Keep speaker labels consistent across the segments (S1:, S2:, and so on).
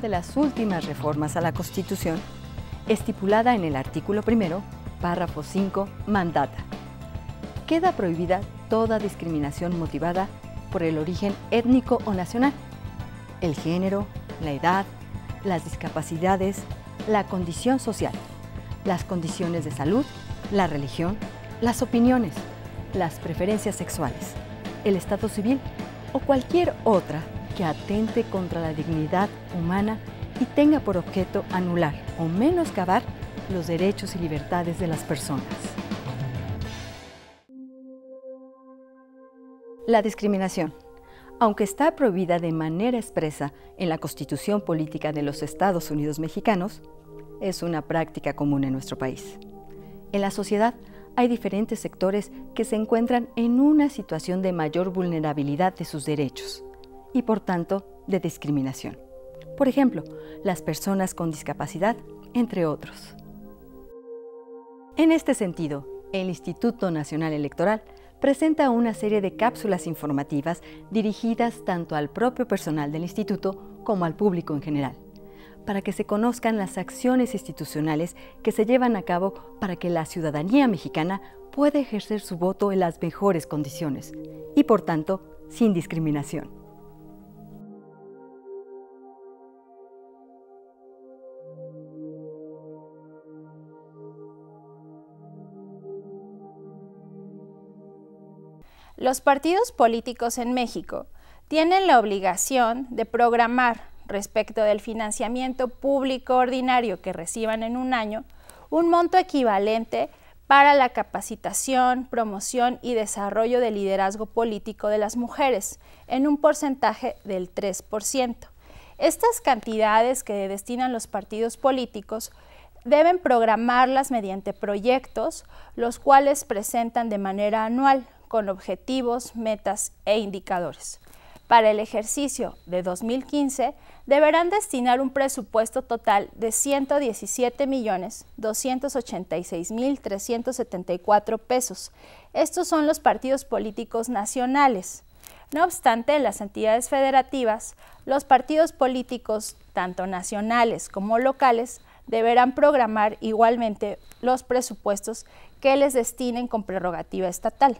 S1: de las últimas reformas a la Constitución, estipulada en el artículo primero, párrafo 5, mandata. Queda prohibida toda discriminación motivada por el origen étnico o nacional, el género, la edad, las discapacidades, la condición social, las condiciones de salud, la religión, las opiniones, las preferencias sexuales, el estado civil o cualquier otra que atente contra la dignidad humana y tenga por objeto anular o menoscabar los derechos y libertades de las personas. La discriminación. Aunque está prohibida de manera expresa en la Constitución Política de los Estados Unidos Mexicanos, es una práctica común en nuestro país. En la sociedad hay diferentes sectores que se encuentran en una situación de mayor vulnerabilidad de sus derechos y por tanto de discriminación. Por ejemplo, las personas con discapacidad, entre otros. En este sentido, el Instituto Nacional Electoral presenta una serie de cápsulas informativas dirigidas tanto al propio personal del instituto como al público en general, para que se conozcan las acciones institucionales que se llevan a cabo para que la ciudadanía mexicana pueda ejercer su voto en las mejores condiciones y, por tanto, sin discriminación.
S2: Los partidos políticos en México tienen la obligación de programar respecto del financiamiento público ordinario que reciban en un año un monto equivalente para la capacitación, promoción y desarrollo del liderazgo político de las mujeres en un porcentaje del 3%. Estas cantidades que destinan los partidos políticos deben programarlas mediante proyectos, los cuales presentan de manera anual con objetivos, metas e indicadores. Para el ejercicio de 2015 deberán destinar un presupuesto total de 117.286.374 pesos. Estos son los partidos políticos nacionales. No obstante, en las entidades federativas, los partidos políticos, tanto nacionales como locales, deberán programar igualmente los presupuestos que les destinen con prerrogativa estatal.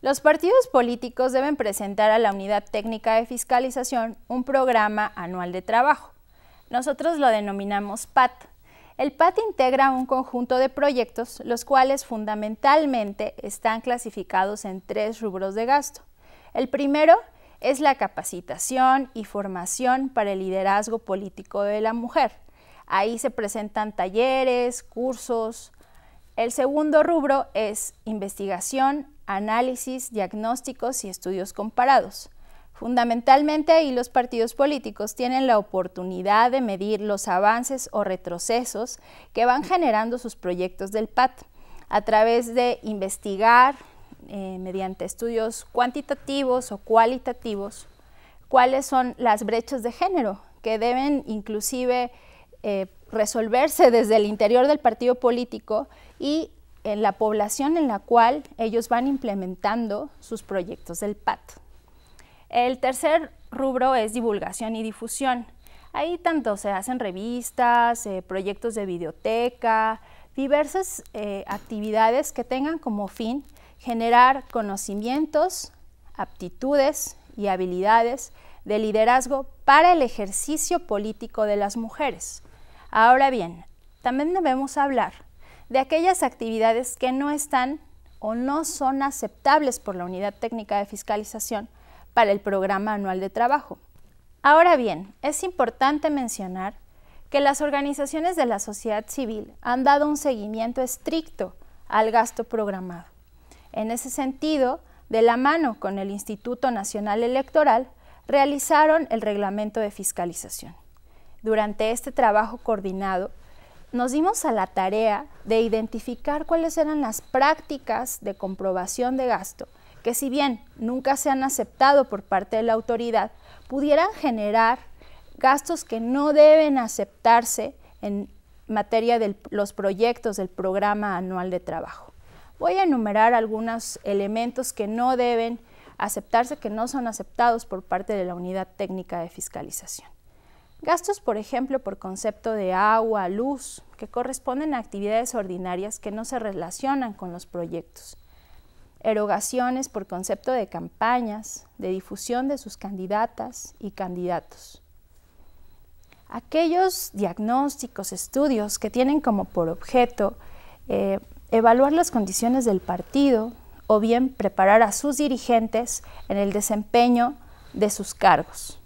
S2: Los partidos políticos deben presentar a la Unidad Técnica de Fiscalización un programa anual de trabajo. Nosotros lo denominamos PAT. El PAT integra un conjunto de proyectos, los cuales fundamentalmente están clasificados en tres rubros de gasto. El primero es la capacitación y formación para el liderazgo político de la mujer. Ahí se presentan talleres, cursos. El segundo rubro es investigación, análisis, diagnósticos y estudios comparados. Fundamentalmente ahí los partidos políticos tienen la oportunidad de medir los avances o retrocesos que van generando sus proyectos del PAT a través de investigar eh, mediante estudios cuantitativos o cualitativos cuáles son las brechas de género que deben inclusive eh, resolverse desde el interior del partido político y en la población en la cual ellos van implementando sus proyectos del PAT. El tercer rubro es divulgación y difusión. Ahí tanto se hacen revistas, eh, proyectos de biblioteca, diversas eh, actividades que tengan como fin generar conocimientos, aptitudes y habilidades de liderazgo para el ejercicio político de las mujeres. Ahora bien, también debemos hablar de aquellas actividades que no están o no son aceptables por la Unidad Técnica de Fiscalización para el Programa Anual de Trabajo. Ahora bien, es importante mencionar que las organizaciones de la sociedad civil han dado un seguimiento estricto al gasto programado. En ese sentido, de la mano con el Instituto Nacional Electoral, realizaron el reglamento de fiscalización. Durante este trabajo coordinado, nos dimos a la tarea de identificar cuáles eran las prácticas de comprobación de gasto que si bien nunca se han aceptado por parte de la autoridad, pudieran generar gastos que no deben aceptarse en materia de los proyectos del programa anual de trabajo. Voy a enumerar algunos elementos que no deben aceptarse, que no son aceptados por parte de la unidad técnica de fiscalización. Gastos, por ejemplo, por concepto de agua, luz, que corresponden a actividades ordinarias que no se relacionan con los proyectos. Erogaciones por concepto de campañas, de difusión de sus candidatas y candidatos. Aquellos diagnósticos, estudios que tienen como por objeto eh, evaluar las condiciones del partido o bien preparar a sus dirigentes en el desempeño de sus cargos.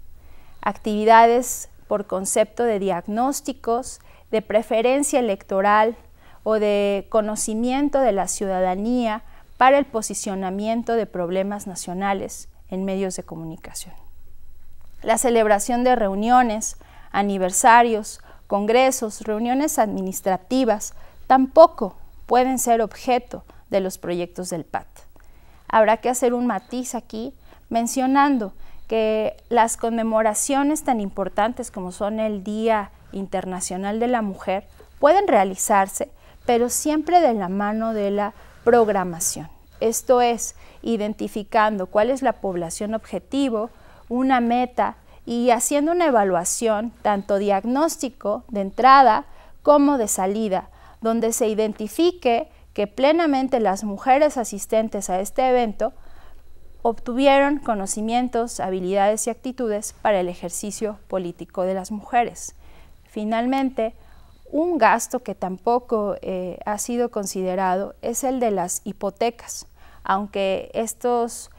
S2: Actividades por concepto de diagnósticos, de preferencia electoral o de conocimiento de la ciudadanía para el posicionamiento de problemas nacionales en medios de comunicación. La celebración de reuniones, aniversarios, congresos, reuniones administrativas tampoco pueden ser objeto de los proyectos del PAT. Habrá que hacer un matiz aquí mencionando que las conmemoraciones tan importantes como son el Día Internacional de la Mujer pueden realizarse, pero siempre de la mano de la programación. Esto es, identificando cuál es la población objetivo, una meta y haciendo una evaluación tanto diagnóstico de entrada como de salida, donde se identifique que plenamente las mujeres asistentes a este evento obtuvieron conocimientos, habilidades y actitudes para el ejercicio político de las mujeres. Finalmente, un gasto que tampoco eh, ha sido considerado es el de las hipotecas, aunque estos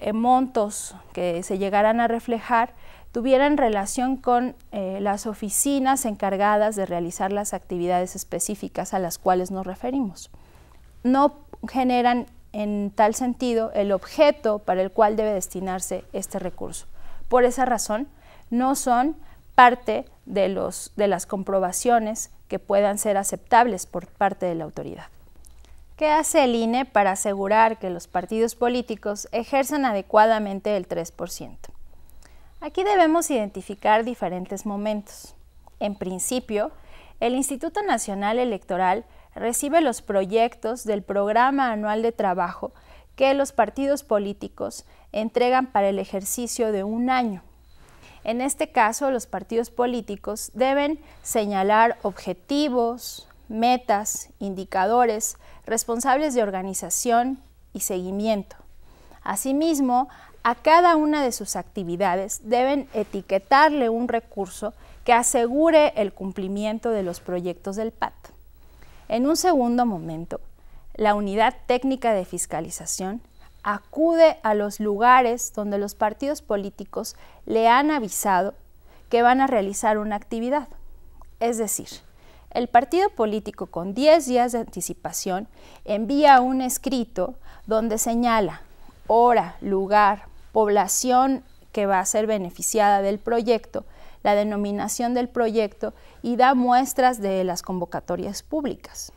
S2: eh, montos que se llegaran a reflejar tuvieran relación con eh, las oficinas encargadas de realizar las actividades específicas a las cuales nos referimos. No generan en tal sentido el objeto para el cual debe destinarse este recurso. Por esa razón, no son parte de, las comprobaciones que puedan ser aceptables por parte de la autoridad. ¿Qué hace el INE para asegurar que los partidos políticos ejercen adecuadamente el 3%? Aquí debemos identificar diferentes momentos. En principio, el Instituto Nacional Electoral recibe los proyectos del Programa Anual de Trabajo que los partidos políticos entregan para el ejercicio de un año. En este caso, los partidos políticos deben señalar objetivos, metas, indicadores, responsables de organización y seguimiento. Asimismo, a cada una de sus actividades deben etiquetarle un recurso que asegure el cumplimiento de los proyectos del PAT. En un segundo momento, la unidad técnica de fiscalización acude a los lugares donde los partidos políticos le han avisado que van a realizar una actividad. Es decir, el partido político con 10 días de anticipación envía un escrito donde señala hora, lugar, población que va a ser beneficiada del proyecto la denominación del proyecto y da muestras de las convocatorias públicas.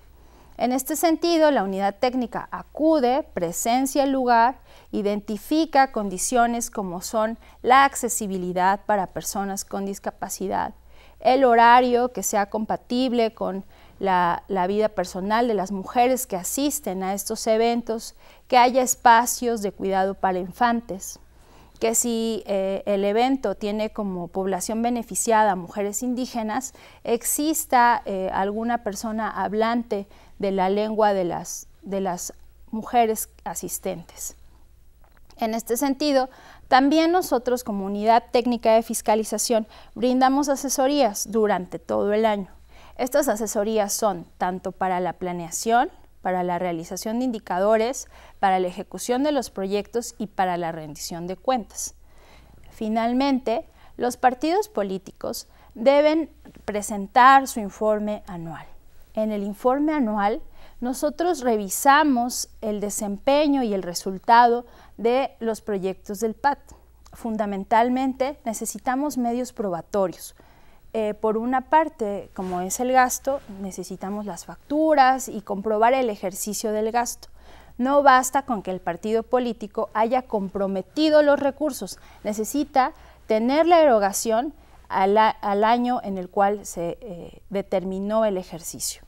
S2: En este sentido, la unidad técnica acude, presencia el lugar, identifica condiciones como son la accesibilidad para personas con discapacidad, el horario que sea compatible con la, vida personal de las mujeres que asisten a estos eventos, que haya espacios de cuidado para infantes que si eh, el evento tiene como población beneficiada mujeres indígenas, exista eh, alguna persona hablante de la lengua de las, de las mujeres asistentes. En este sentido, también nosotros como unidad técnica de fiscalización brindamos asesorías durante todo el año. Estas asesorías son tanto para la planeación, para la realización de indicadores, para la ejecución de los proyectos y para la rendición de cuentas. Finalmente, los partidos políticos deben presentar su informe anual. En el informe anual, nosotros revisamos el desempeño y el resultado de los proyectos del PAT. Fundamentalmente, necesitamos medios probatorios, eh, por una parte, como es el gasto, necesitamos las facturas y comprobar el ejercicio del gasto. No basta con que el partido político haya comprometido los recursos, necesita tener la erogación al, año en el cual se eh, determinó el ejercicio.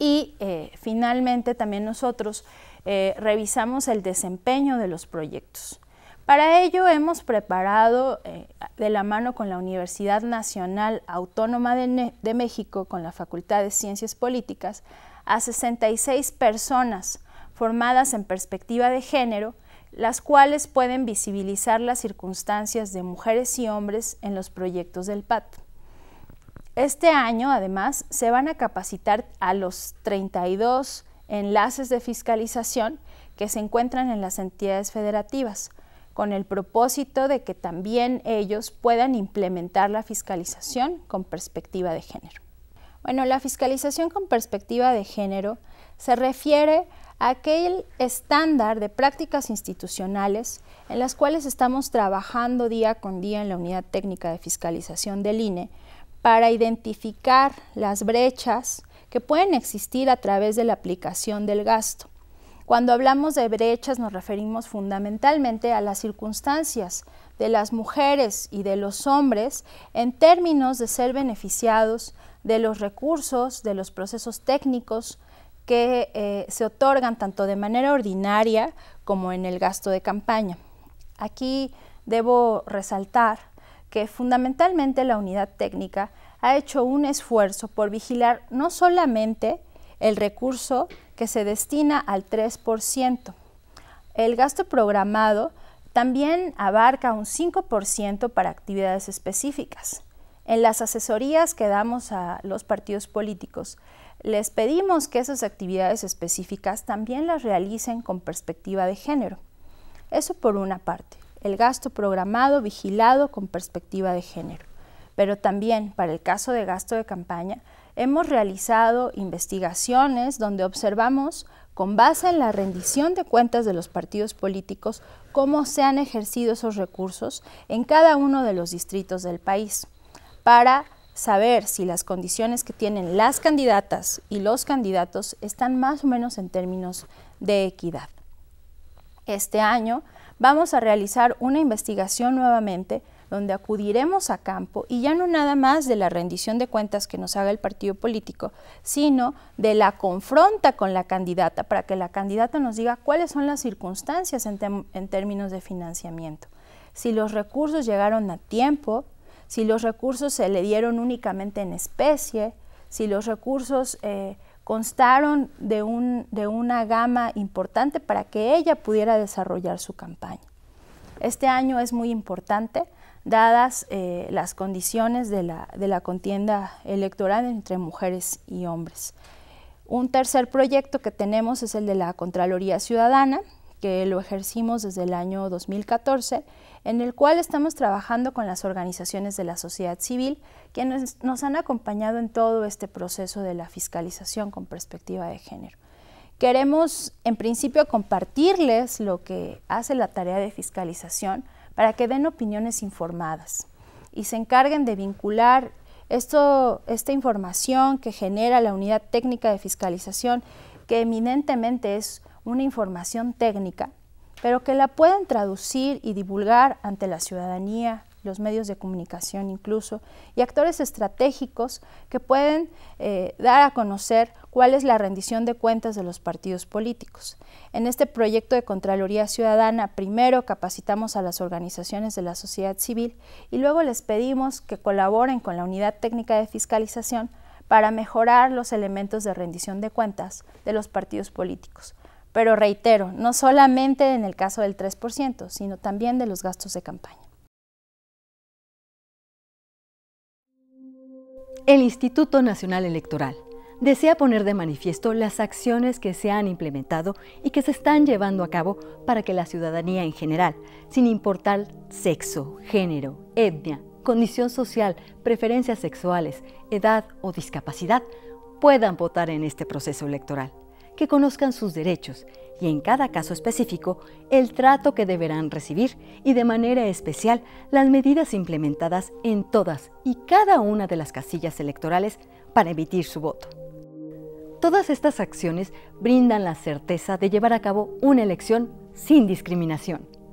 S2: Y eh, finalmente también nosotros revisamos el desempeño de los proyectos. Para ello hemos preparado, eh, de la mano con la Universidad Nacional Autónoma de, de México, con la Facultad de Ciencias Políticas, a 66 personas formadas en perspectiva de género, las cuales pueden visibilizar las circunstancias de mujeres y hombres en los proyectos del PAT. Este año, además, se van a capacitar a los 32 enlaces de fiscalización que se encuentran en las entidades federativas, con el propósito de que también ellos puedan implementar la fiscalización con perspectiva de género. Bueno, la fiscalización con perspectiva de género se refiere a aquel estándar de prácticas institucionales en las cuales estamos trabajando día con día en la Unidad Técnica de Fiscalización del INE para identificar las brechas que pueden existir a través de la aplicación del gasto cuando hablamos de brechas nos referimos fundamentalmente a las circunstancias de las mujeres y de los hombres en términos de ser beneficiados de los recursos, de los procesos técnicos que eh, se otorgan tanto de manera ordinaria como en el gasto de campaña. Aquí debo resaltar que fundamentalmente la unidad técnica ha hecho un esfuerzo por vigilar no solamente el recurso que se destina al 3%. El gasto programado también abarca un 5% para actividades específicas. En las asesorías que damos a los partidos políticos, les pedimos que esas actividades específicas también las realicen con perspectiva de género. Eso por una parte, el gasto programado, vigilado con perspectiva de género. Pero también para el caso de gasto de campaña, Hemos realizado investigaciones donde observamos, con base en la rendición de cuentas de los partidos políticos, cómo se han ejercido esos recursos en cada uno de los distritos del país, para saber si las condiciones que tienen las candidatas y los candidatos están más o menos en términos de equidad. Este año vamos a realizar una investigación nuevamente donde acudiremos a campo y ya no nada más de la rendición de cuentas que nos haga el partido político, sino de la confronta con la candidata para que la candidata nos diga cuáles son las circunstancias en, términos de financiamiento. Si los recursos llegaron a tiempo, si los recursos se le dieron únicamente en especie, si los recursos eh, constaron de una gama importante para que ella pudiera desarrollar su campaña. Este año es muy importante dadas eh, las condiciones de la, de la contienda electoral entre mujeres y hombres. Un tercer proyecto que tenemos es el de la Contraloría Ciudadana, que lo ejercimos desde el año 2014, en el cual estamos trabajando con las organizaciones de la sociedad civil, quienes nos han acompañado en todo este proceso de la fiscalización con perspectiva de género. Queremos, en principio, compartirles lo que hace la tarea de fiscalización, para que den opiniones informadas y se encarguen de vincular esto, esta información que genera la unidad técnica de fiscalización, que eminentemente es una información técnica, pero que la pueden traducir y divulgar ante la ciudadanía, los medios de comunicación incluso, y actores estratégicos que pueden eh, dar a conocer cuál es la rendición de cuentas de los partidos políticos. En este proyecto de Contraloría Ciudadana, primero capacitamos a las organizaciones de la sociedad civil y luego les pedimos que colaboren con la Unidad Técnica de Fiscalización para mejorar los elementos de rendición de cuentas de los partidos políticos. Pero reitero, no solamente en el caso del 3%, sino también de los gastos de campaña.
S1: El Instituto Nacional Electoral desea poner de manifiesto las acciones que se han implementado y que se están llevando a cabo para que la ciudadanía en general, sin importar sexo, género, etnia, condición social, preferencias sexuales, edad o discapacidad, puedan votar en este proceso electoral, que conozcan sus derechos y en cada caso específico el trato que deberán recibir y de manera especial las medidas implementadas en todas y cada una de las casillas electorales para emitir su voto. Todas estas acciones brindan la certeza de llevar a cabo una elección sin discriminación.